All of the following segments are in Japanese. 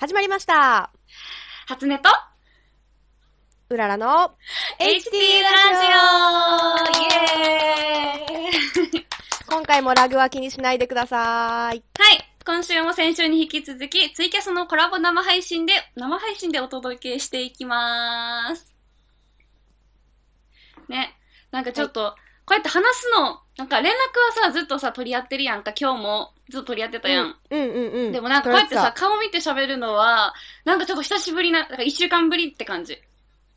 始まりました。初音とうららの HT ラジオイエーイ今回もラグは気にしないでください。はい今週も先週に引き続き、ツイキャスのコラボ生配信で、生配信でお届けしていきます。ね、なんかちょっと、こうやって話すの、なんか連絡はさ、ずっとさ、取り合ってるやんか、今日も。ずっと取り合ってたやん。うん、うん、うんうん。でもなんかこうやってさ、顔見て喋るのは、なんかちょっと久しぶりな、なんか一週間ぶりって感じ。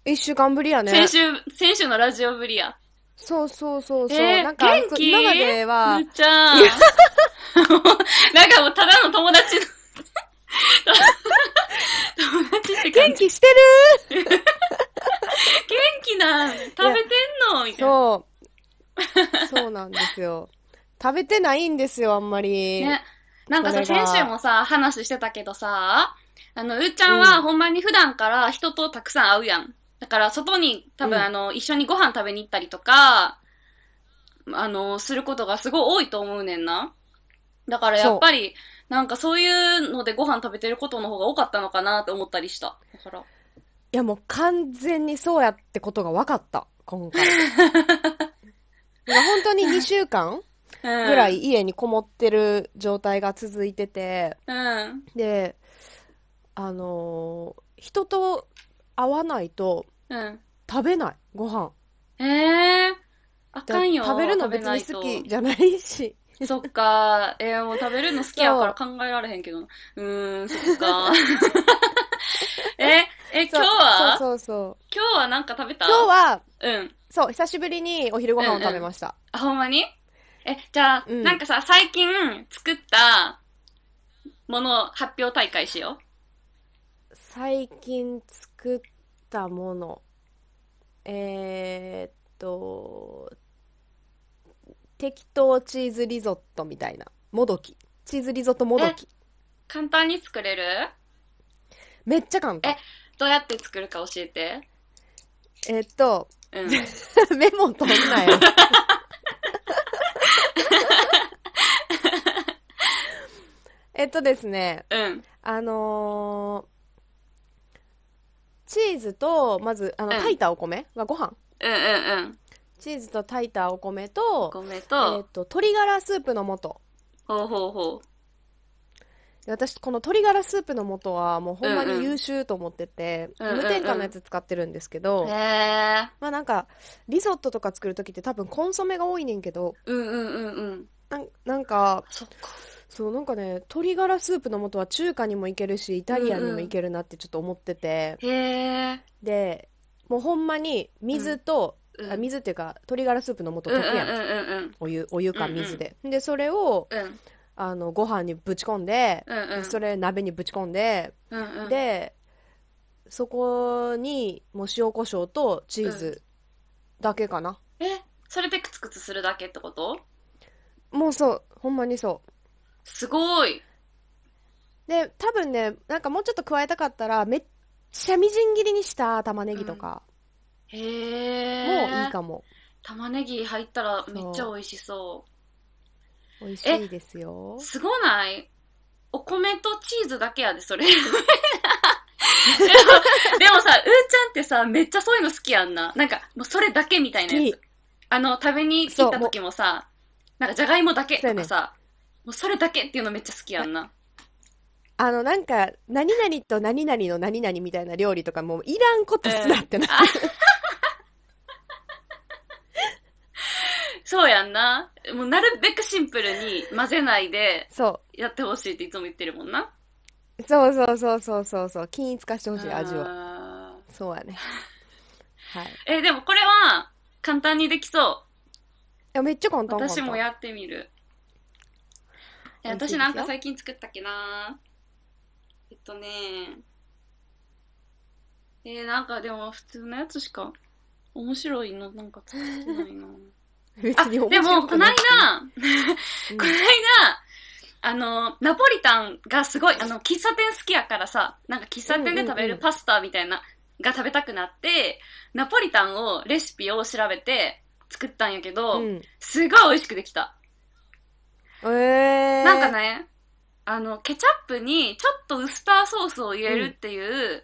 一週間ぶりやね。先週、先週のラジオぶりや。そうそうそうそう。えー、なんか、今までは。むっちゃん。なんかもうただの友達の友達って元気してる 元気なん食べてんのみたいな。そう。そうなんですよ。食べてないんですよ、あんまり。ね。なんかさ、先週もさ、話してたけどさ、あの、うーちゃんはほんまに普段から人とたくさん会うやん。だから外に多分、うんあの、一緒にご飯食べに行ったりとか、あの、することがすごい多いと思うねんな。だからやっぱり、なんかそういうのでご飯食べてることの方が多かったのかなって思ったりした。だから。いや、もう完全にそうやってことが分かった、今回。本当に2週間ぐらい家にこもってる状態が続いてて、うん、で、あのー、人と会わないと、食べない、ご飯。えー、あかんよ。食べるの別に好きじゃないし。そっか。えー、もう食べるの好きやから考えられへんけどな。うーん、そっか。え、え、今日はそうそうそう。今日は何か食べた今日は、うん。そう、久しぶりにお昼ご飯を食べました。うんうん、ほんまにえ、じゃあ、うん、なんかさ、最近作ったもの発表大会しよう。最近作ったもの。えー、っと、適当チーズリゾットみたいな。もどき。チーズリゾットもどき。簡単に作れるめっちゃ簡単。え、どうやって作るか教えて。えー、っと、うん、メモ取んなよ。えっとですね、うん。あのー、チーズと、まず、あの、うん、炊いたお米はご飯。うんうんうん。チーズと炊いたお米と、米と、えっ、と、鶏ガラスープの素。ほうほうほう。私この鶏ガラスープの素はもうほんまに優秀と思ってて、うんうん、無添加のやつ使ってるんですけど、うんうん、まあなんかリゾットとか作る時って多分コンソメが多いねんけど、うんうんうんうん、なんかそうなんかね鶏ガラスープの素は中華にもいけるしイタリアンにもいけるなってちょっと思ってて、うんうん、でもうほんまに水と、うん、あ水っていうか鶏ガラスープの素溶けやん,、お湯お湯か水で、でそれを、あのご飯にぶち込んで、うんうん、それ鍋にぶち込んで、うんうん、でそこにもう塩コショウとチーズだけかな、うん、えそれでクツクツするだけってこともうそうほんまにそうすごいで多分ねなんかもうちょっと加えたかったらめっちゃみじん切りにした玉ねぎとか、うん、へえもういいかも玉ねぎ入ったらめっちゃ美味しそう美味しいですよ。すごないお米とチーズだけやで、それ。でもでもさ、うーちゃんってさ、めっちゃそういうの好きやんな。なんか、もうそれだけみたいなやつ。あの、食べに行った時もさ、なんかじゃがいもだけとかさ、もうそれだけっていうのめっちゃ好きやんな。あの、なんか、何々と何々の何々みたいな料理とかもういらんことすなってな。うん、そうやんな。もうなるべくシンプルに混ぜないで、そう。やってほしいっていつも言ってるもんな。そうそうそうそうそうそう。均一化してほしい、味を。そうやね。はい。え、でもこれは、簡単にできそう。いや、めっちゃ簡単私もやってみる。え、私なんか最近作ったっけなえっとねえー、なんかでも普通のやつしか面白いのなんか作ってないな 別に面白くない。でも、この間、うん、この間、あの、ナポリタンがすごい、あの、喫茶店好きやからさ、なんか喫茶店で食べるパスタみたいな、が食べたくなって、ナポリタンを、レシピを調べて作ったんやけど、うん、すごい美味しくできた。えー、なんかね、あの、ケチャップにちょっとウスターソースを入れるっていう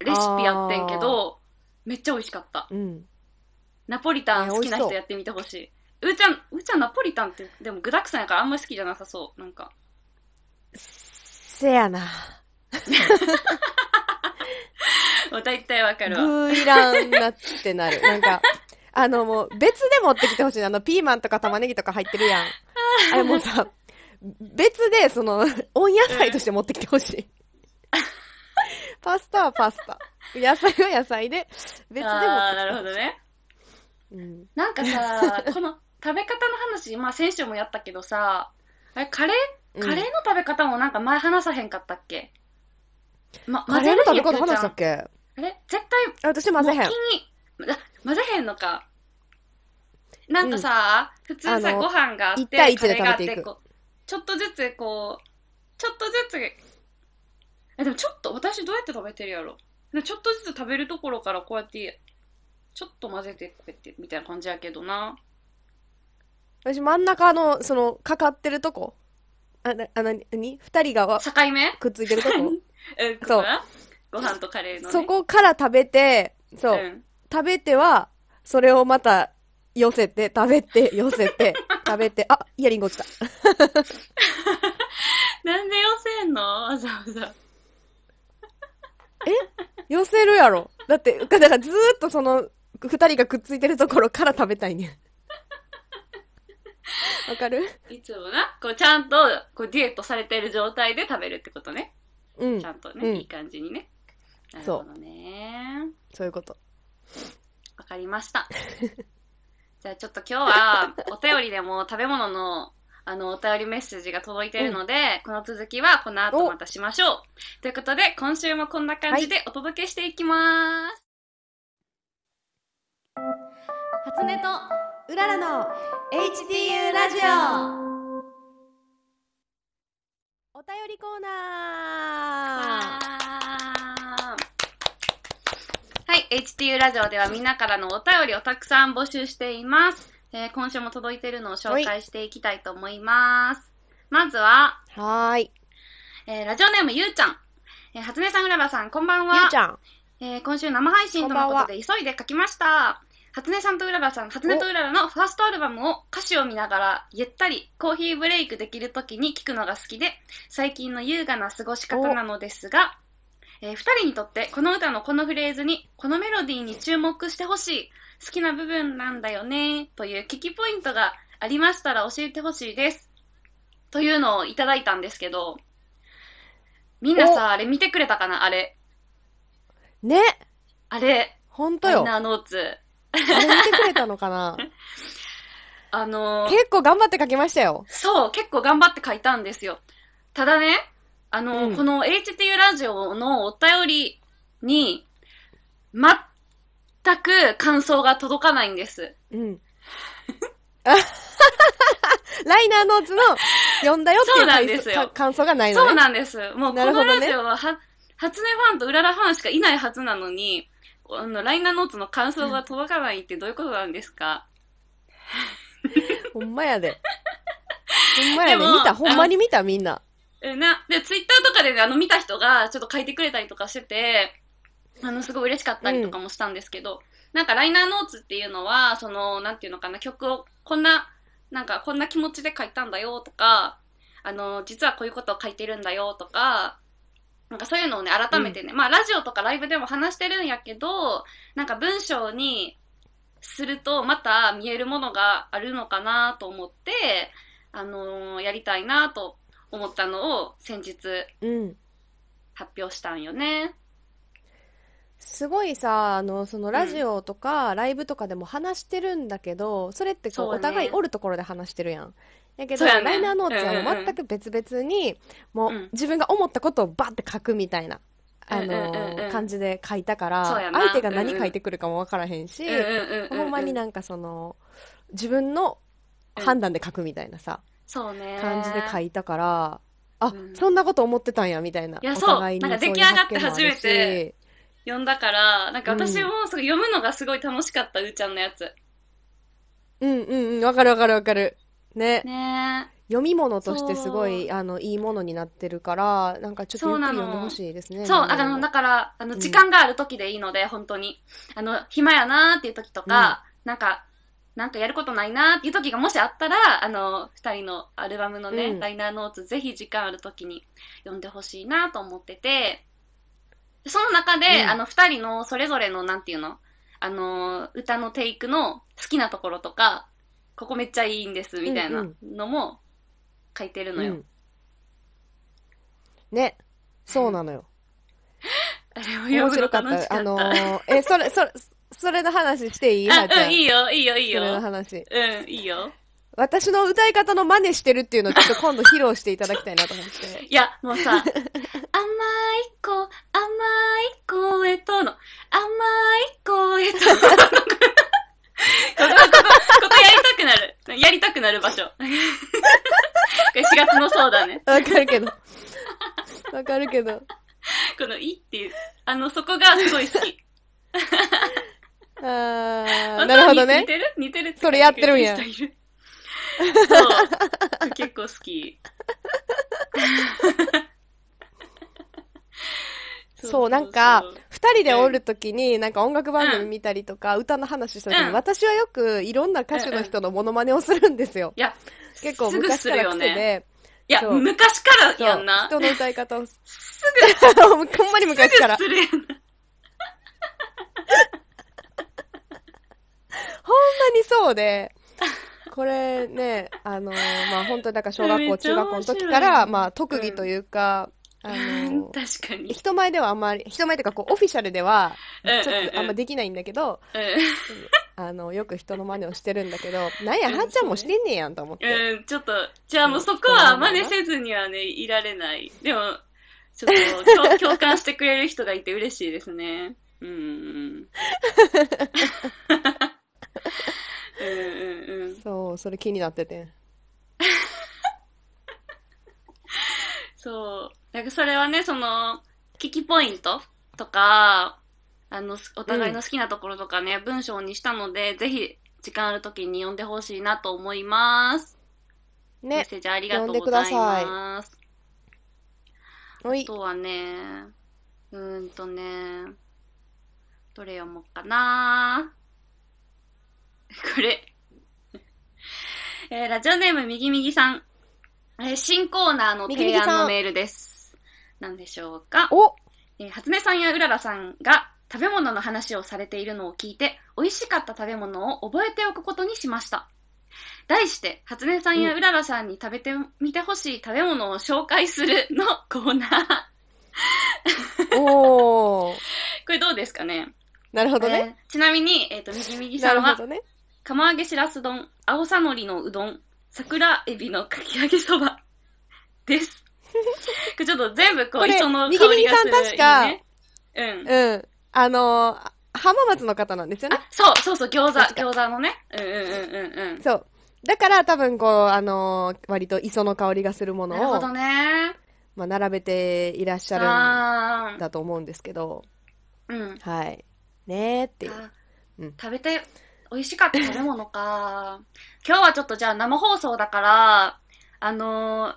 レシピやってんけど、うん、めっちゃ美味しかった。うんナポリタン好きな人やってみてほしい。うーちゃん、うーちゃんナポリタンってでも具沢山やからあんまり好きじゃなさそう。なんか。せやな。大体わかるわ。ブーイらんなってなる。なんか、あのもう別で持ってきてほしい。あのピーマンとか玉ねぎとか入ってるやん。あれもうさ、別でその、温野菜として持ってきてほしい。パスタはパスタ。野菜は野菜で、別で持ってきてほしい。ああ、なるほどね。うん、なんかさこの食べ方の話、まあ、先週もやったけどさあれカレーカレーの食べ方もなんか前話さへんかったっけ、ま、カレーの食べ方話したっけあれ絶対私混ぜへん混ぜへんのかなんかさ、うん、普通さご飯があってカレーがあってこうちょっとずつこうちょっとずつえでもちょっと私どうやって食べてるやろちょっとずつ食べるところからこうやってちょっと混ぜて食べてみたいな感じやけどな私真ん中のそのかかってるとこあなあなに2人が境目くっついてるとこえ、んそうご飯とカレーの、ね、そこから食べてそう、うん、食べてはそれをまた寄せて食べて寄せて 食べてあイヤリング落ちた なんで寄せんのわざわざえ寄せるやろだってだからずっとその二人がくっついてるところから食べたいね わかるいつもな、こうちゃんとこうデュエットされてる状態で食べるってことね。うんちゃんとね、うんいい感じにね。なるほどね。そういうこと。わかりました。じゃあちょっと今日はお便りでも食べ物のあのお便りメッセージが届いているので、この続きはこの後またしましょう。ということで今週もこんな感じでお届けしていきます。初音とうららの HTU ラジオお便りコーナーはい、HTU ラジオではみんなからのお便りをたくさん募集しています。えー、今週も届いているのを紹介していきたいと思います。まずは、はい。えー、ラジオネームゆうちゃん。えー、初音さん、うららさん、こんばんは。ゆうちゃん。えー、今週生配信とのことで急いで書きました。初音さんと浦らさん、初音と浦らのファーストアルバムを歌詞を見ながらゆったりコーヒーブレイクできる時に聴くのが好きで、最近の優雅な過ごし方なのですが、えー、2人にとってこの歌のこのフレーズに、このメロディーに注目してほしい、好きな部分なんだよね、という聞きポイントがありましたら教えてほしいです。というのをいただいたんですけど、みんなさ、あれ見てくれたかなあれ。ねあれ。ほんとイナーノーツ。あれ見てくれたのかな あのー、結構頑張って書きましたよ。そう、結構頑張って書いたんですよ。ただね、あのーうん、この HTU ラジオのお便りに、全く感想が届かないんです。うん。ライナーノーズの読んだよっていう感ですよ感想がないの、ね、そうなんです。もうこのラジオは、ね、初音ファンとうららファンしかいないはずなのに、あの、ライナーノーツの感想が届かないってどういうことなんですか、ほんまやで。ほんまやで。見た。ほんまに見た、みんな。え、な、で、ツイッターとかでね、あの、見た人がちょっと書いてくれたりとかしてて、あの、すごい嬉しかったりとかもしたんですけど、なんかライナーノーツっていうのは、その、なんていうのかな、曲を、こんな、なんかこんな気持ちで書いたんだよとか、あの、実はこういうことを書いてるんだよとか、なんかそういうのをね、改めてね、うん、まあラジオとかライブでも話してるんやけど、なんか文章にするとまた見えるものがあるのかなと思って、あのー、やりたいなと思ったのを先日、発表したんよね。うんすごいさあのそのラジオとかライブとかでも話してるんだけど、うん、それってこう、お互いおるところで話してるやんやけど、ね、ライナーノーツは全く別々に、うんうん、もう自分が思ったことをバッて書くみたいな。あの、うんうん、感じで書いたから相手が何書いてくるかも分からへんし、うんうん、ほんまになんかその自分の判断で書くみたいなさ、そうね感じで書いたからあ、うん、そんなこと思ってたんやみたいないやそうなんか出来上がって初めて読んだからなんか私もすごい読むのがすごい楽しかった、うん、うーちゃんのやつうんうんうんわかるわかるわかるね。ね読み物としてすごいあのいいものになってるからなんかちょっとゆっくり読んでほしいですね。そうあのだからあの時間がある時でいいので、うん、本当にあの暇やなーっていう時とか、うん、なんかなんかやることないなーっていう時がもしあったらあの2人のアルバムのね、うん、ライナーノーツぜひ時間ある時に読んでほしいなと思っててその中で、うん、あの2人のそれぞれのなんていうのあの歌のテイクの好きなところとかここめっちゃいいんですみたいなのも書いてるのよ、うんうん、ねそうなのよ あれも読むのかったあのー、えそれそれそれの話していいあ、うん、いいよいいよいいよそれの話うんいいよ私の歌い方の真似してるっていうのをちょっと今度披露していただきたいなと思って。いや、もうさ、甘い子、甘い声との、甘い声との。ここ、ここ、ここやりたくなる。やりたくなる場所。これ4月のそうだね。わかるけど。わかるけど。この「い」っていう、あの、そこがすごい好き。あなるほどね。似てる似てるそれやってるんや。そう。結構好き。そうなんか、二人でおるときに、なんか音楽番組見たりとか、歌の話したときに、私はよくいろんな歌手の人のモノマネをするんですよ。いや、結構昔から癖で。いや、昔からやんな。人の歌い方を。すぐ、ほんまに昔から。ほんまにそうで、これね、あのまあ本当になんか小学校、中学校の時から、まあ特技というか、あの 確かに人前ではあんまり人前というかこうオフィシャルではちょっとあんまできないんだけど、うんうんうん、あのよく人の真似をしてるんだけどなんやはっちゃんもしてんねやんと思って、うん、ちょっとじゃあもうそこは真似せずにはねいられないでもちょっと 共感してくれる人がいて嬉しいですねうんうんうんうんそうそれ気になっててそうなんかそれはね、その、聞きポイントとか、あの、お互いの好きなところとかね、うん、文章にしたので、ぜひ、時間あるときに読んでほしいなと思います。ね。メッセージありがとうございます。あとはね、うんとね、どれ読もうかな。これえー、ラジオネーム右右さん。え新コーナーの提案のメールです。何でしょうかおえー、初音さんやうららさんが食べ物の話をされているのを聞いて、美味しかった食べ物を覚えておくことにしました。題して、初音さんやうららさんに食べてみてほしい食べ物を紹介するのコーナーおー。これどうですかねなるほどね。えー、ちなみに、えっ、ー、と、右右さんは、ね、釜揚げしらす丼、青さのりのうどん、桜エビのかき揚げそばです。ちょっと全部こう、こ磯の香りがする。さん確か、ね、うん。うん。あのー、浜松の方なんですよね。そうそうそう、餃子、餃子のね。うんうんうんうん。そう。だから多分こう、あのー、割と磯の香りがするものを。なるほどね。まあ、並べていらっしゃるんだと思うんですけど。うん。はい。ねえっていう。うん、食べて、美味しかった食べ物か。今日はちょっとじゃあ生放送だから、あのー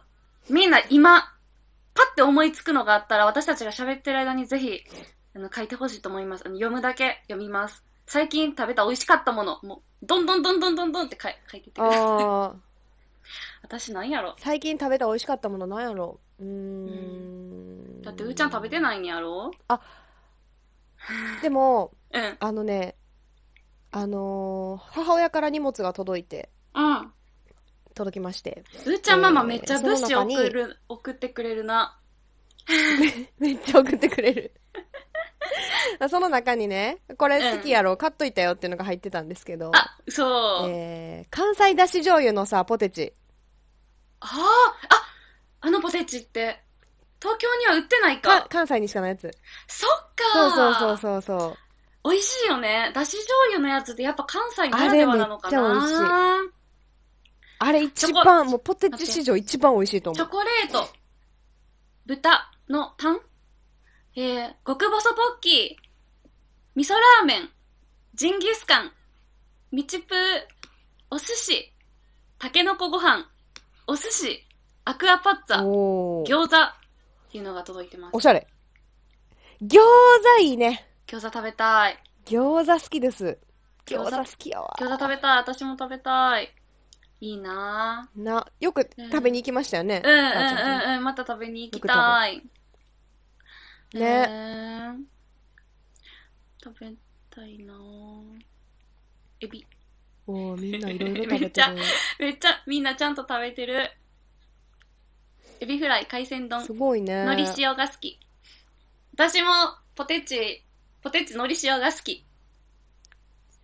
みんな今、パッて思いつくのがあったら、私たちが喋ってる間にぜひ、あの、書いてほしいと思います。読むだけ読みます。最近食べた美味しかったもの、もう、どんどんどんどんどんどんって書い書いててください。私なんやろ最近食べた美味しかったものなんやろううんだってうーちゃん食べてないんやろあでも、うん、あのねあのー母親から荷物が届いて、うん、届きまして。うーちゃんママめっちゃ物資送る、送ってくれるな。めっちゃ送ってくれる その中にね、これ好きやろ、うん、買っといたよっていうのが入ってたんですけど。あ、そう。えー、関西だし醤油のさ、ポテチ。ああ、あ、あのポテチって、東京には売ってないか。か関西にしかないやつ。そっかそうそうそうそうそう。美味しいよね。だし醤油のやつってやっぱ関西ならではなのかな。あれめっちゃ美味しい。あれ一番、もうポテチ史上一番美味しいと思う。チョコレート、豚のタン、えー、極細ポッキー、味噌ラーメン、ジンギスカン、道ちぷー、お寿司、たけのこご飯、お寿司、アクアパッツァ、餃子っていうのが届いてます。おしゃれ。餃子いいね。餃子食べたい。餃子好きです。餃子好きや餃子食べたい。私も食べたい。いいななよく食べに行きましたよね、うん、うんうんうんまた食べに行きたいね、えー、食べたいなエビおおみんないろいろ 食べてるめっちゃめっちゃみんなちゃんと食べてるエビフライ海鮮丼すごいねのり塩が好き私もポテチポテチのり塩が好き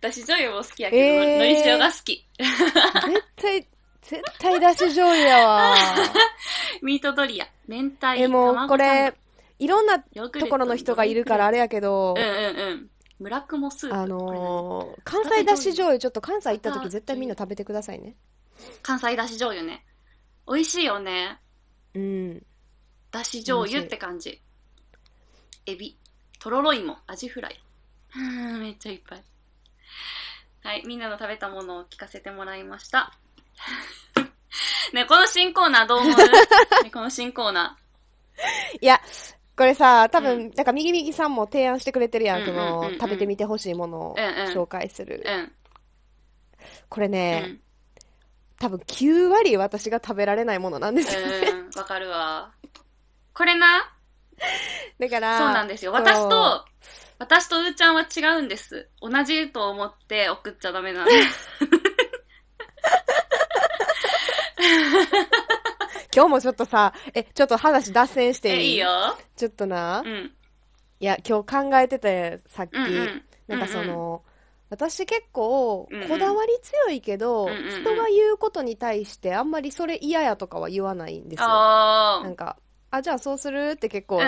だし醤油も好きやけど、えー、のり塩が好き。絶対、絶対だし醤油やわ。ミートドリア、明太、でもこれ、いろんなところの人がいるからあれやけど、うんうんうん。村雲スープ。あのー、関西だし醤油、ちょっと関西行った時絶対みんな食べてくださいね。関西だし醤油ね。美味しいよね。うん。だし醤油って感じ。エビ、とろろいもアジフライ。うん、めっちゃいっぱい。はい、みんなの食べたものを聞かせてもらいました。ね、この新コーナーどう思う、ね、この新コーナー。いや、これさ、多分、うん、なんか、右右さんも提案してくれてるやん、こ、うんうん、の、食べてみてほしいものを紹介する。うんうん、これね、うん、多分9割私が食べられないものなんですよね。わかるわ。これな。だから、そうなんですよ。私と、私とうーちゃんは違うんです。同じと思って送っちゃダメなんです。今日もちょっとさ、え、ちょっと話脱線していいいいよ。ちょっとな、うん、いや、今日考えてて、さっき、うんうん、なんかその、うんうん私結構こだわり強いけど、うんうん、人が言うことに対してあんまりそれ嫌やとかは言わないんですよ。なんか「あじゃあそうする?」って結構言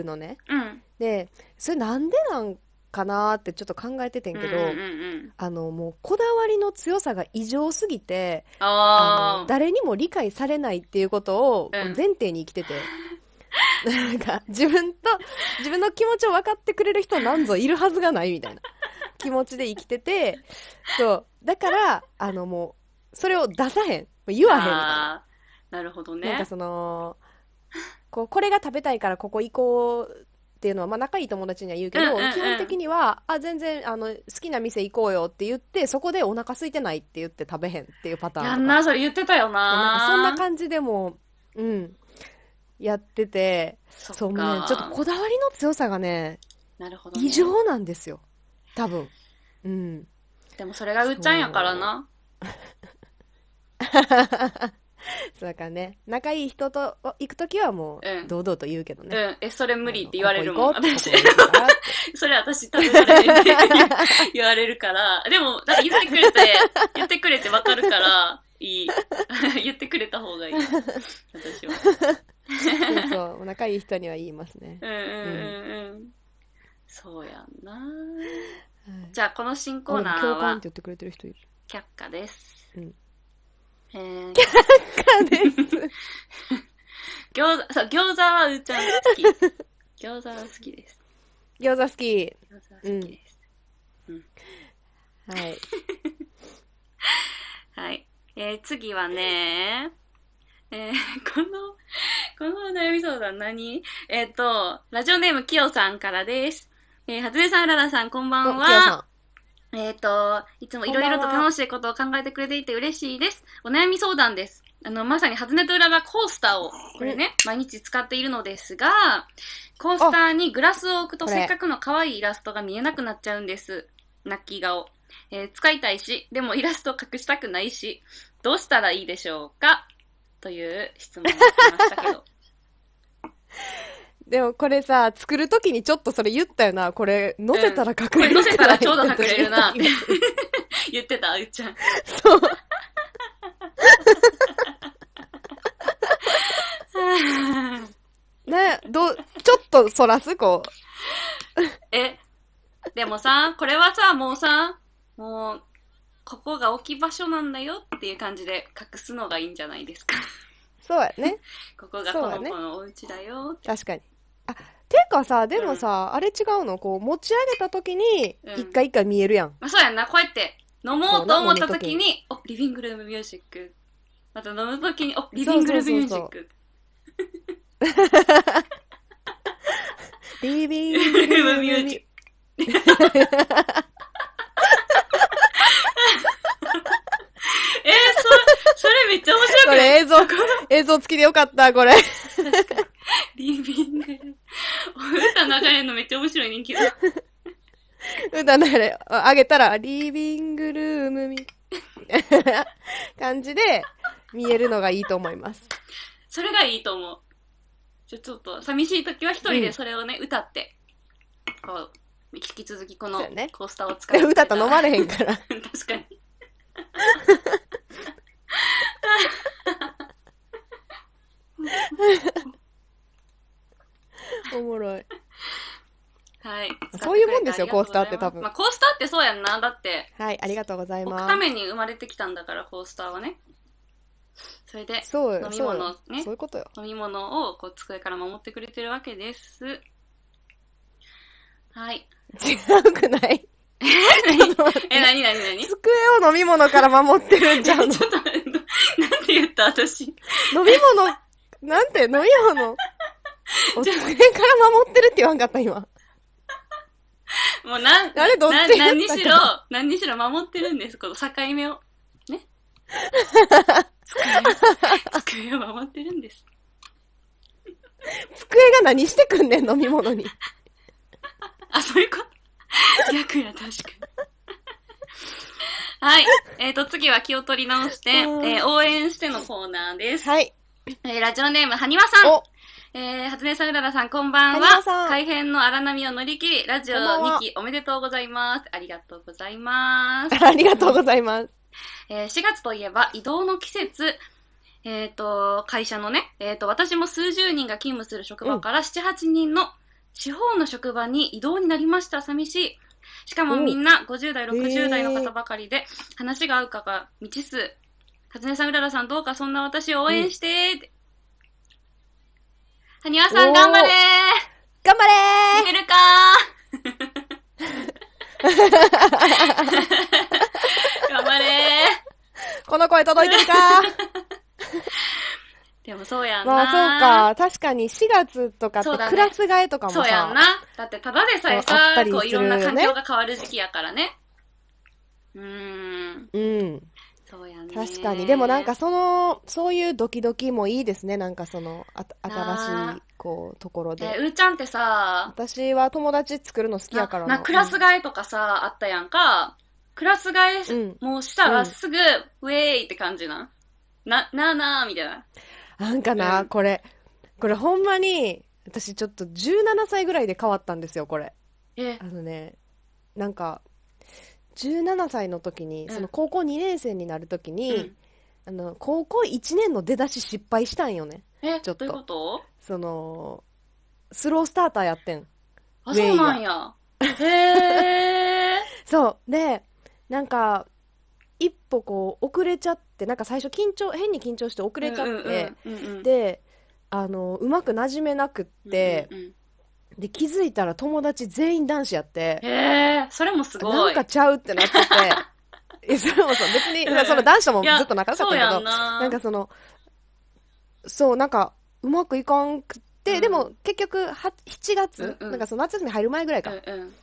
うのね。うんうんうんうん、でそれなんでなんかなってちょっと考えててんけど、うんうんうんあのもうこだわりの強さが異常すぎてあの誰にも理解されないっていうことをうん前提に生きてて、なんか自分と自分の気持ちを分かってくれる人なんぞいるはずがないみたいな気持ちで生きててそうだからあのもうそれを出さへん言わへんみたいな。なるほどねなんかそのこうこれが食べたいからここ行こうっていうのは、まあ、仲いい友達には言うけど、うんうんうん、基本的にはあ全然あの好きな店行こうよって言ってそこでお腹空いてないって言って食べへんっていうパターンやんなそれ言ってたよなそんな感じでもうんやっててそうねちょっとこだわりの強さがねなるほど、ね、異常なんですよ多分うんでもそれがうっちゃんやからな そうかね仲いい人と行く時はもう堂々と言うけどね、うん、うん、えそれ無理って言われるもん私 それ私食べられるって言われるからでもだ言ってくれて言ってくれて分かるからいい 言ってくれた方がいい私はそうそう仲いい人には言いますねうんうんうんうん、うん、そうやんな、はい、じゃあこの新コーナーは共感って言ってくれてる人いる却下です、うんえー、キャラです。餃子、そう、餃子はうーちゃんが好き。餃子は好きです。餃子好き。餃子は好きです。うん。はい。はい。えー、次はね、えー、この、この悩み相談何えっ、と、ラジオネームきよさんからです。えー、はつねさん、うららさん、こんばんは。えっ、ー、と、いつもいろいろと楽しいことを考えてくれていて嬉しいです。お悩み相談です。あの、まさに初音と裏がコースターを、これね、毎日使っているのですが、コースターにグラスを置くとせっかくの可愛いイラストが見えなくなっちゃうんです。泣き顔。えー、使いたいし、でもイラスト隠したくないし、どうしたらいいでしょうかという質問が来ましたけど。でもこれさ、作るときにちょっとそれ言ったよな。これ、のせたら隠れる、うん、これせたらちょうど隠れるなって 言ってた、うっちゃん。そう。ね、ど、ちょっとそらす、こう。え、でもさ、これはさ、もうさ、もう、ここが置き場所なんだよっていう感じで隠すのがいいんじゃないですか。そうやね。ここがこの子のお家だよ、ね、確かに。あていうかさでもさ、あれ違うのこう持ち上げた時に一回一回見えるやん、まあ、そうやんなこうやって飲もうと思った時に「おリビングルームミュージック」また飲む時に「おリビングルームミュージック」ビービリビングルームミュージックえー、そそれめっちゃ面白くこないれ映像映像付きでよかったこれリビングルーム流れるのめっちゃ面白い人気歌流れ、あげたら、リビングルームみ、感じで見えるのがいいと思います。それがいいと思う。ちょちょっと、寂しい時は一人でそれをね、歌って、こう、引き続きこのコースターを使って、歌と飲まれへんから。確かに。おもろい。はい。そういうもんですよ、コースターって多分。まあ、コースターってそうやんな。だって。はい、ありがとうございます。ために生まれてきたんだから、コースターはね。それで、そう飲み物をね、そういうことよ飲み物をこう机から守ってくれてるわけです。はい。違うくない え、なになになに机を飲み物から守ってるんじゃん。ちょっと、なんて言った私。飲み物、なんて、飲み物。お机から守ってるって言わんかった、今。もうなん、あれどっち何にしろ、何にしろ守ってるんです、この境目を。ね。机を守ってるんです。机が何してくんねん、飲み物に。あ、そういうこと逆や、確かに。はい。えっ、ー、と、次は気を取り直して、えー、応援してのコーナーです。はい。えー、ラジオネーム、はにわさん。えー、初音さん、うららさん、こんばんは。改編の荒波を乗り切り、ラジオ2期おめでとうございます。ありがとうございます。ありがとうございます。えー、4月といえば移動の季節。えっ、ー、と、会社のね、えっ、ー、と、私も数十人が勤務する職場から7、うん、8人の地方の職場に移動になりました。寂しい。しかもみんな50代、60代の方ばかりで、話が合うかが未知数。初音さん、うららさん、どうかそんな私を応援して、はにわさん頑張れ頑張れー見るかー頑張れーこの声届いてるかー でもそうやんな。まあそうか。確かに4月とかってクラス替えとかもさ。そう,、やんな。だってただでさえさ、ね、こういろんな環境が変わる時期やからね。うん。うん。そうやね確かにでもなんかそのそういうドキドキもいいですねなんかそのあ新しいこうところで、うーちゃんってさ私は友達作るの好きやからなクラス替えとかさ、あったやんかクラス替えもうしたらすぐ、うん、ウェーイって感じなななあなあみたいななんかな、うん、これこれほんまに私ちょっと17歳ぐらいで変わったんですよこれあのねなんか17歳の時に、その高校2年生になる時に、あの高校1年の出だし失敗したんよねえちょっとううことそのスロースターターやってんあそうなんやへえ そうでなんか一歩こう遅れちゃってなんか最初緊張変に緊張して遅れちゃって、であのうまくなじめなくって、うんうんうんで、気づいたら友達全員男子やって、ええ、それもすごい。なんかちゃうってなってて、え それもそう、別に、うんその男子ともずっと仲良かったけど、ななんかその、そう、なんか、うまくいかんくて、うんでも結局は、7月、うんうんなんかその夏休み入る前ぐらいか、うんうん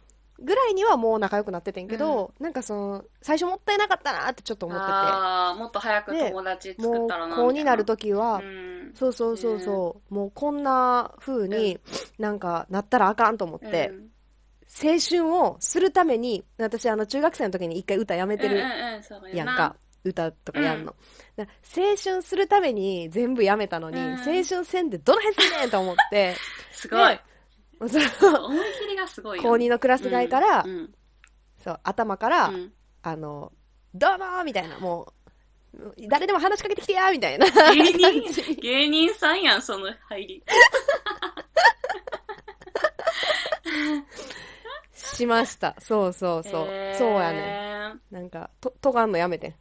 ぐらいにはもう仲良くなっててんけど、なんかその最初もったいなかったなってちょっと思っててああもっと早く友達作もっうたらなこうになる時は、うんそうそうそうそう、もうこんな風になんかなったらあかんと思って、うん青春をするために私あの中学生の時に一回歌やめてうんるうんうんうやんか、歌とかやんの、だか青春するために全部やめたのに、うん青春せんでどの辺すんねんと思って すごいで思い切りがすごい、ね、高2のクラス外から、うん、そう頭から、うん、あの「どうも!」みたいなもう「誰でも話しかけてきてや!」みたいな芸人芸人さんやんその入りしましたそうそうそう、えー、そうやねなんかととがんのやめて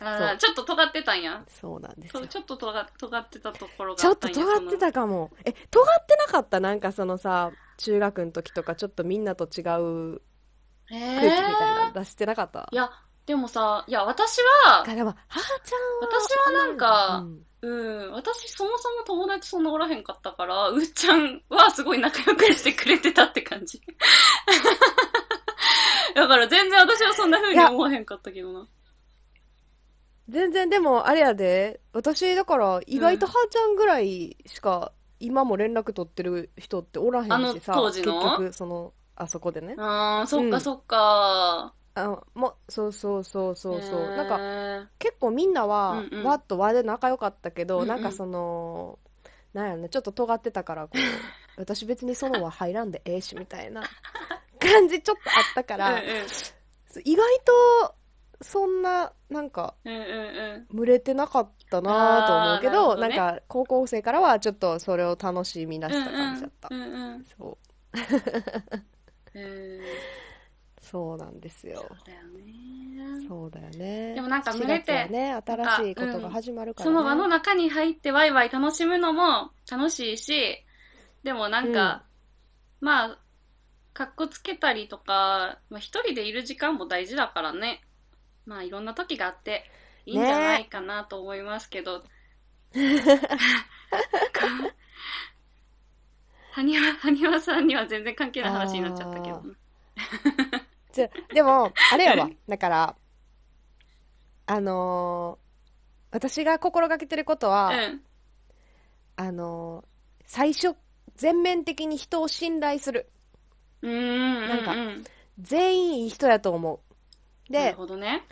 あちょっと尖ってたんやそうなんですちょっととが尖ってたところがちょっと尖ってたかもえ尖ってなかったなんかそのさ中学の時とかちょっとみんなと違うえ空気みたいなの出してなかった、いや、でもさ、いや、私は、あでも母ちゃんは私はなんかうんうん、私そもそも友達そんなおらへんかったから、うーちゃんはすごい仲良くしてくれてたって感じ。だから全然私はそんなふうに思わへんかったけどな。全然でもあれやで私だから意外と母ちゃんぐらいしか今も連絡取ってる人っておらへんしさあの当時の結局そのあそこでねあそっかそっか、あもそうそうそうそうそう、えー、なんか結構みんなは、うんうん、わっとわで仲良かったけど、うんうん、なんかそのなんやねちょっと尖ってたからこう 私別にそのは入らんでええしみたいな感じちょっとあったからうん、意外とそんななんか、うんうんうん、群れてなかったなと思うけどな、ね,、んか高校生からはちょっとそれを楽しみなした感じだった、うんうんうんん、そううんそうなんですよそうだよねでもなんか群れて、ね、新しいことが始まるから、ねうん、その輪の中に入ってワイワイ楽しむのも楽しいしでもなんか、うん、まあかっこつけたりとか、まあ、一人でいる時間も大事だからねまあいろんな時があっていいんじゃないかなと思いますけど。埴輪埴輪さんには全然関係ない話になっちゃったけど。じゃでもあれやわ だからあのー、私が心がけてることは、うん、あのー、最初全面的に人を信頼する。うんんうん、なんか全員いい人やと思う。なるでほどね。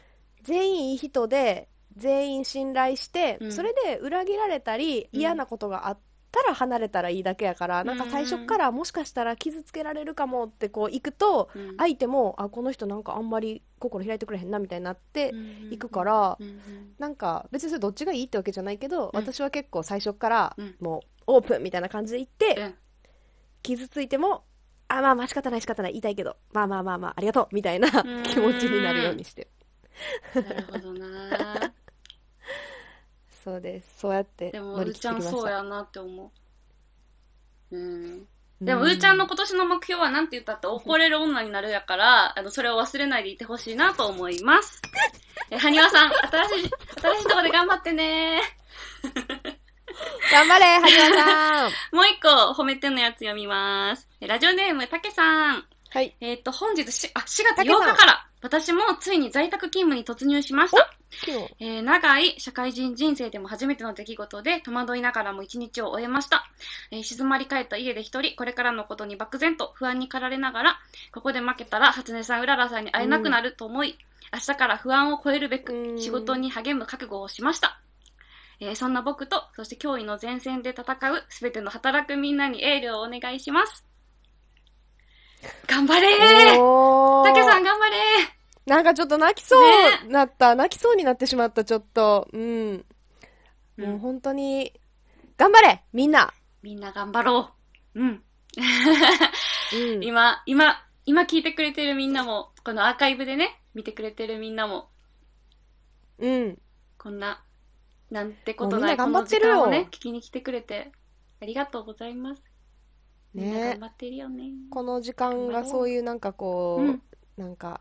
全員いい人で全員信頼して、うんそれで裏切られたり嫌なことがあったら離れたらいいだけやから、なんか最初からもしかしたら傷つけられるかもってこう行くと、うん相手もあこの人なんかあんまり心開いてくれへんなみたいになっていくから、うんうんなんか別にそれどっちがいいってわけじゃないけど、うん私は結構最初からもうオープンみたいな感じで行って、うん傷ついてもあ、まあまあ仕方ない仕方ない、言いたいけど、まあまあまあまあ、ありがとうみたいな気持ちになるようにしてる。なるほどな そうです。そうやってでも、うーちゃんそうやなって思う。うん。でも、うーちゃんの今年の目標は何て言ったって怒れる女になるやから、あの、それを忘れないでいてほしいなと思います。え、はにわさん、新しい、新しいとこで頑張ってね頑張れ、はじまさん。もう一個、褒めてのやつ読みます。ラジオネーム、たけさん。はい。えっ、ー、と、本日し、あ、4月8日から、私もついに在宅勤務に突入しました。えー、長い社会人人生でも初めての出来事で戸惑いながらも一日を終えました、えー、静まり返った家で一人これからのことに漠然と不安に駆られながらここで負けたら初音さんうららさんに会えなくなると思い、うん、明日から不安を超えるべく仕事に励む覚悟をしました、えー、そんな僕と、そして脅威の前線で戦う、すべての働くみんなにエールをお願いします。頑張れたけさん頑張れなんかちょっと泣きそうなった、ね、泣きそうになってしまった、ちょっと。うん。うん、もう本当に、頑張れみんなみんな頑張ろう。うん。うん、今、今、今聞いてくれてるみんなも、このアーカイブでね、見てくれてるみんなも、うん。こんななんてことない頑張ってるよ、ね聞きに来てくれてありがとうございます。ね頑張ってるよね。この時間がそういうなんかこう、うんなんか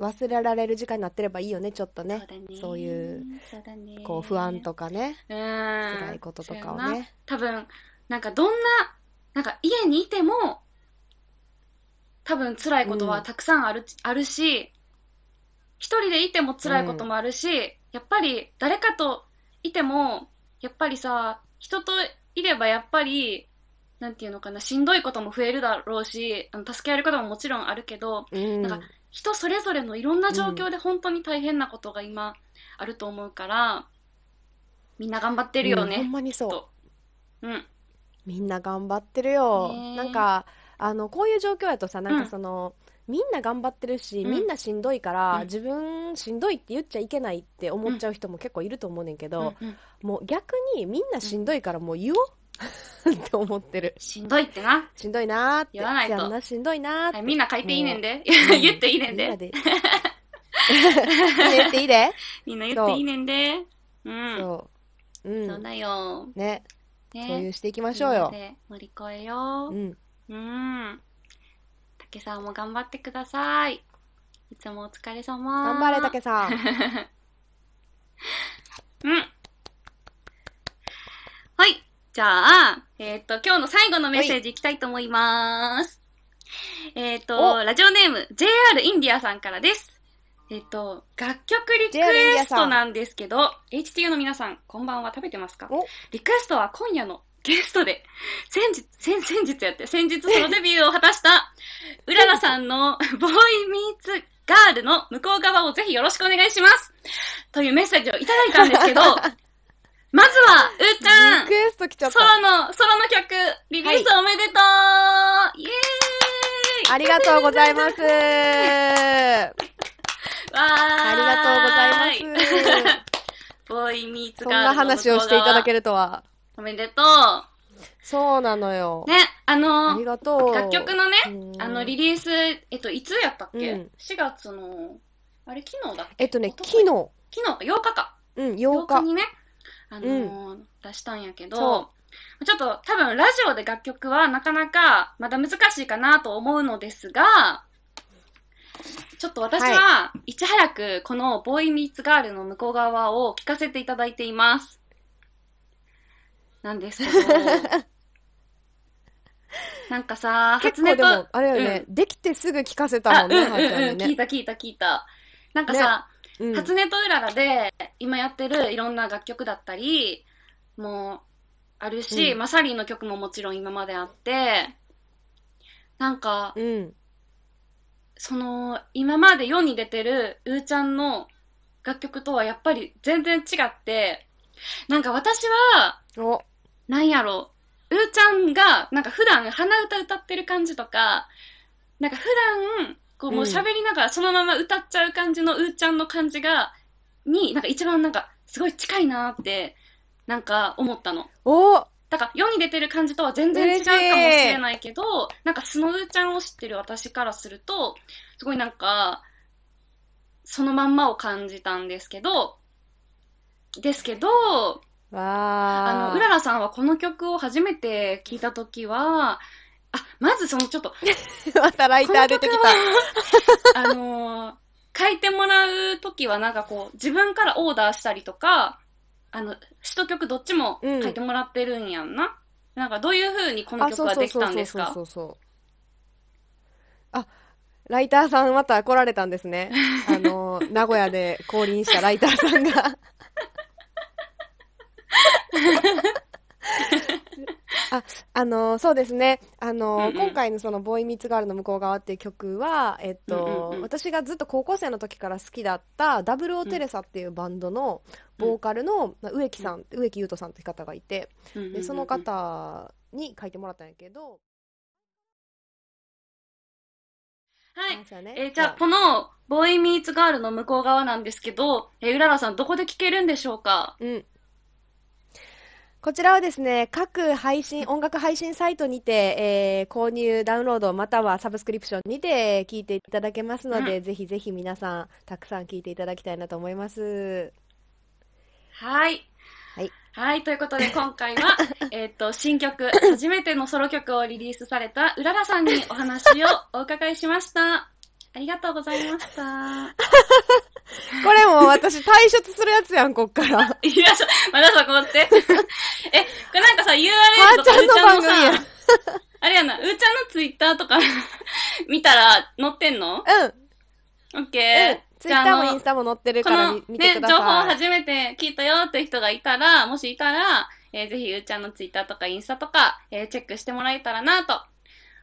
忘れられる時間になってればいいよねちょっとねそうね。そういううこう不安とかね辛いこととかをね多分なんかどんななんか家にいても多分辛いことはたくさんある,、あるし一人でいても辛いこともあるし、やっぱり誰かといても、やっぱりさ、人といればやっぱり、なんていうのかな、しんどいことも増えるだろうし、あの助け合えることももちろんあるけど、うん、なんか人それぞれのいろんな状況で本当に大変なことが今あると思うから、うん、みんな頑張ってるよね。うん、ほんまにそう。うん。みんな頑張ってるよ。なんか、あのこういう状況やとさ、なんかその、みんな頑張ってるし、うんみんなしんどいから、うん自分しんどいって言っちゃいけないって思っちゃう人も結構いると思うねんけど、うんうんもう逆にみんなしんどいからもう言おう って思ってるしんどいってな。しんどいなーって言わないとせやんなしんどいなーって、はい、みんな書いていいねんで。言っていいねんみんなで。で 言っていいで、みんな言っていいねんで。うん。そううそうんだよ。ねね。共有していきましょうよ乗り越えようう。んうん。けさんも頑張ってください。いつもお疲れ様。頑張れ、けさん。うん。はい。じゃあ、えっ、ー、と、今日の最後のメッセージいきたいと思います。えっ、と、ラジオネーム、JR インディアさんからです。えっ、ー、と、楽曲リクエストなんですけど、HTU の皆さん、こんばんは食べてますかリクエストは今夜のゲストで、先日、先、先日やって、先日そのデビューを果たした、うららさんの、ボーイミーツガールの向こう側をぜひよろしくお願いします。というメッセージをいただいたんですけど、まずは、うーちゃん。ゲクエスト来ちゃった。ソロの、ソロの曲、リリースおめでとう、はい、イエーイありがとうございます。わーありがとうございます。ボーイミーツガールの向こう側。そんな話をしていただけるとは。おめでとう。そうなのよ。ね、あの、ありがとう。楽曲のね、あの、リリース、えっと、いつやったっけ、うん ?4 月の、あれ、昨日だっけえっとね、昨日。昨日か、8日か。うん、8 8日にね、あのー出したんやけどちょっと多分ラジオで楽曲はなかなかまだ難しいかなと思うのですが、ちょっと私はいち早くこのボーイミーツガールの向こう側を聞かせていただいています。なんですけど、なんかさ、初結構ネでも、あれよね、できてすぐ聞かせたもんね、うんうんうん、に聞い。た聞いた聞いた。なんかさ、うん初音とうららで今やってるいろんな楽曲だったりもう、あるし、うんまあサリーの曲ももちろん今まであってなんかうん。その今まで世に出てるうーちゃんの楽曲とはやっぱり全然違ってなんか私はお、なんやろう、うーちゃんが、なんか普段鼻歌歌ってる感じとか、なんか普段、こうもう喋りながらそのまま歌っちゃう感じのうーちゃんの感じが、に、なんか一番なんか、すごい近いなって、なんか思ったの。おだから世に出てる感じとは全然違うかもしれないけど、なんかそのうーちゃんを知ってる私からすると、すごいなんか、そのまんまを感じたんですけど、ですけど、わあの、うららさんはこの曲を初めて聞いたときは、あ、まずそのちょっと。またライター出てきた。あのー、書いてもらうときはなんかこう、自分からオーダーしたりとか、あの、詩と曲どっちも書いてもらってるんやんな。うん、なんかどういうふうにこの曲はできたんですかあ、ライターさんまた来られたんですね。あのー、名古屋で降臨したライターさんがああのそうですね、あの、うんうん、今回のその「ボーイ・ミーツ・ガールの向こう側」っていう曲は、えっと、うんうん、私がずっと高校生の時から好きだったダブルオ・テレサっていうバンドのボーカルの、植木さん、植木優斗さんって方がいて、でその方に書いてもらったんやけど。はい。ね、えー、じゃあ、この、ボーイミーツガールの向こう側なんですけど、えー、うららさん、どこで聞けるんでしょうかうん。こちらはですね、各配信、音楽配信サイトにて、えー、購入、ダウンロード、またはサブスクリプションにて聞いていただけますので、うん、ぜひぜひ皆さん、たくさん聞いていただきたいなと思います。はい。はい。はい、ということで今回は、えっと、新曲、初めてのソロ曲をリリースされたうららさんにお話をお伺いしました。ありがとうございました。これも私退出するやつやん、こっから。いや、まださ、こって。え、これなんかさ、URL とか、ちゃんのさ、あれやな、うーちゃんのツイッターとか見たら載ってんのうん。オッケー。うんツイッターもインスタも載ってるから見てください。ね、情報初めて聞いたよっていう人がいたら、もしいたら、えー、ぜひうーちゃんのツイッターとかインスタとか、えー、チェックしてもらえたらなと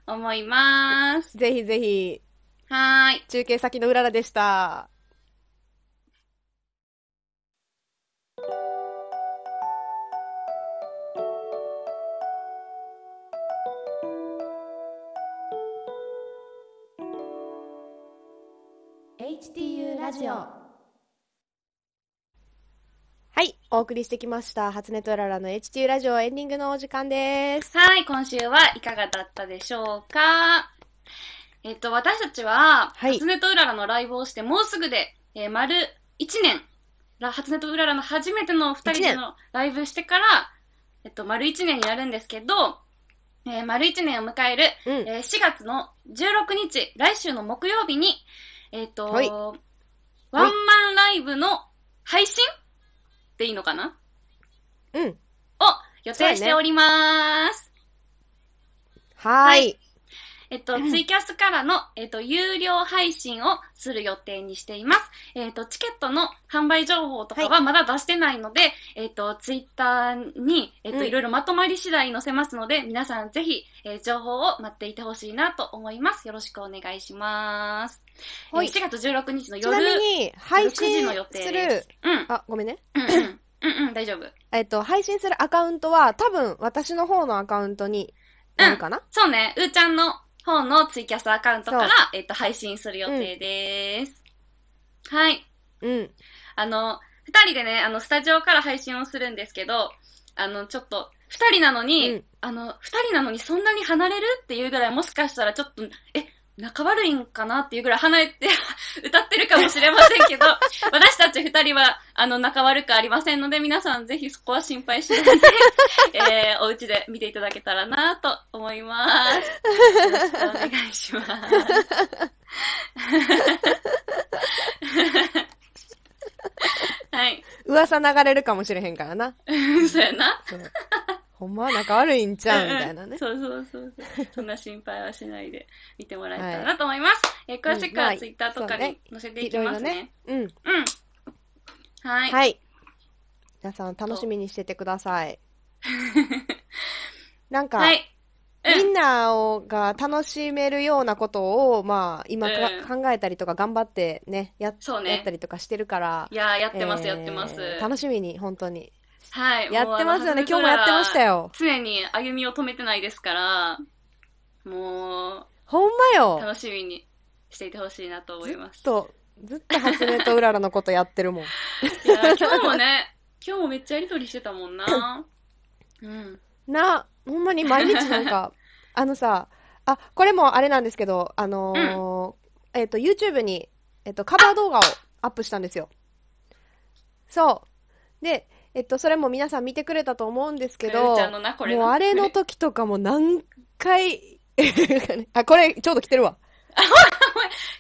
思います。ぜひぜひ。はい。中継先のうららでした。HTU ラジオはいお送りしてきました初音とララの HTU ラジオエンディングのお時間ですはい今週はいかがだったでしょうかえっと、私たちは、はい、初音とうららのライブをして、もうすぐで、えー、丸1年、初音とうららの初めての2人でのライブしてから、えっと、丸1年になるんですけど、えー、丸1年を迎える、うん、えー、4月の16日、来週の木曜日に、えっ、と、はい、ワンマンライブの配信っていいのかなうん。を予定しております。ね、はいはいえっと、ツイキャスからの、えっと、有料配信をする予定にしています。えっと、チケットの販売情報とかはまだ出してないので、はい、えっと、ツイッターに、えっと、いろいろまとまり次第載せますので、うん、皆さんぜひ、えー、情報を待っていてほしいなと思います。よろしくお願いします。はい、えー、7月16日の夜、ちなみに配信時の予定うん。あ、ごめんね。うんうんうんうん、大丈夫。えっと、配信するアカウントは、多分、私の方のアカウントになるかな、うん、そうね、うーちゃんの方のツイキャスアカウントから、えっと、配信する予定です。うん、はい。うん。あの、二人でね、あの、スタジオから配信をするんですけど、あの、ちょっと、二人なのに、うん、あの、二人なのにそんなに離れるっていうぐらい、もしかしたらちょっと、え、仲悪いんかなっていうぐらい離れて 歌ってるかもしれませんけど、私たち二人は、あの、仲悪くありませんので、皆さんぜひそこは心配しないで、えー、お家で見ていただけたらなと思います。よろしくお願いします。はい。噂流れるかもしれへんからな。そうやな。ほんまなんかあるんちゃうみたいなね。そうそうそうそんな心配はしないで見てもらえたらなと思います。はい、え詳しくはツイッターとかに載せていきますね。うん、まあ、うね、うん。はい。はい。皆さん楽しみにしててください。なんか、はいうん、みんなをが楽しめるようなことを、まあ、今、うん、考えたりとか頑張ってねや、ね、やったりとかしてるから。いややってます、えー、やってます。楽しみに、本当に。はい。やってますよね。今日もやってましたよ。常に歩みを止めてないですから、もう、ほんまよ。楽しみにしていてほしいなと思います。ずっと、ずっと初音とうららのことやってるもん。いや、今日もね、今日もめっちゃやりとりしてたもんな。うん。な、ほんまに毎日なんか、あのさ、あ、これもあれなんですけど、あのーうん、えっ、と、YouTube に、えっ、ー、と、カバー動画をアップしたんですよ。そう。で、えっと、それも皆さん見てくれたと思うんですけど、もうあれの時とかも何回、あ、これちょうど来てるわ。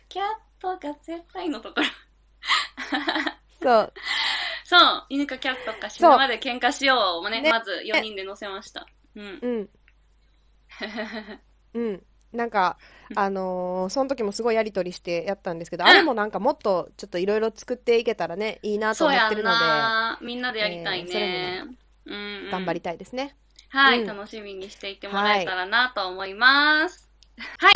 キャットが絶対のところ。そう。そう、犬かキャットか死ぬまで喧嘩しようをね、ねまず4人で乗せました。うん。うん。うん。なんか、あのー、その時もすごいやりとりしてやったんですけど、あれもなんかもっとちょっといろいろ作っていけたらね、いいなと思ってるので、みんなでやりたいね。えー、う頑張りたいですね。はい、うん、楽しみにしていてもらえたらなと思います。はい、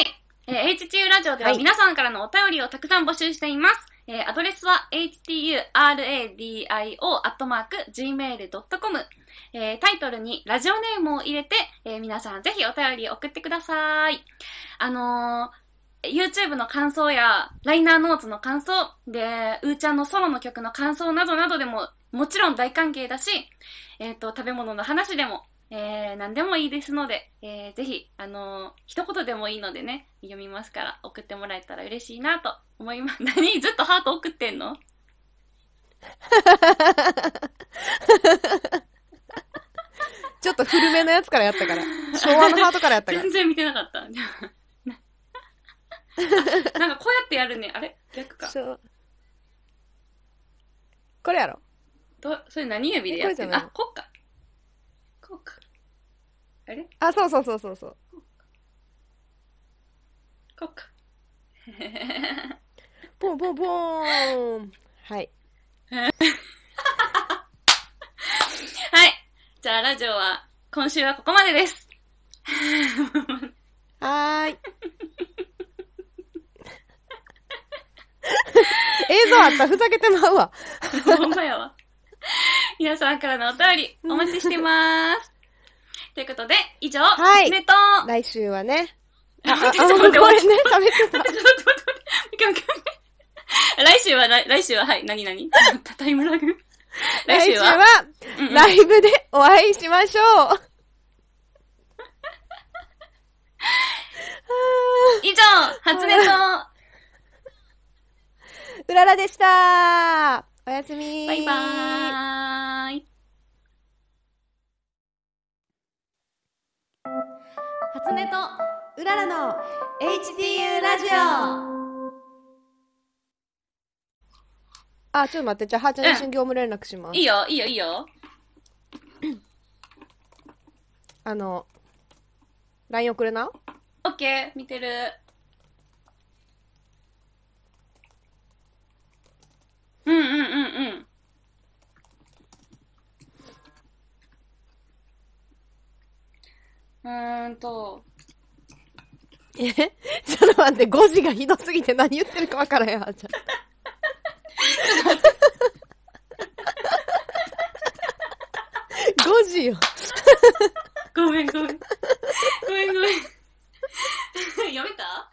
はい、えー、HTU ラジオでは皆さんからのお便りをたくさん募集しています。はい、えー、アドレスは hturadio.gmail.com えー、タイトルにラジオネームを入れて、えー、皆さんぜひお便り送ってください。あのー YouTube の感想や、ライナーノーツの感想、で、うーちゃんのソロの曲の感想などなどでも、もちろん大歓迎だし、えっ、ー、と、食べ物の話でも、えー、何でもいいですので、えー、ぜひ、あのー、一言でもいいのでね、読みますから、送ってもらえたら嬉しいなと思います。何ずっとハート送ってんの ちょっと古めのやつからやったから。昭和のハートからやったから。全然見てなかった。なんかこうやってやるね。あれ逆か。これやろ。どそれ何指でやってるあ、こうか。こうか。あれあ、そうそうそうそうそう。こうか。ポンポンポンはい。はい。じゃあラジオは今週はここまでです。はーい。映像あったふざけてまうわ。ほんまやわ。皆さんからのお便りお待ちしてます。ということで、以上、はい、ネ来週はね。あ、あ、あ、ちょね、てた。来週は、来週は、はい、何何 タイムラグ来週はライブでお会いしましょう。以上、初音のうららでしたおやすみバイバーイ初音とうららの h d u ラジオあ、ちょっと待って、じゃあ、はーちゃん一瞬業務連絡します。いいよ、いいよ、いいよ。あの、LINE 送るな。オッケー、見てる。うんうんうんうん。うーんと。え ちょっと待って、5時がひどすぎて何言ってるか分からへんはず。5 時よ。ごめんごめん。ごめんごめん。や めた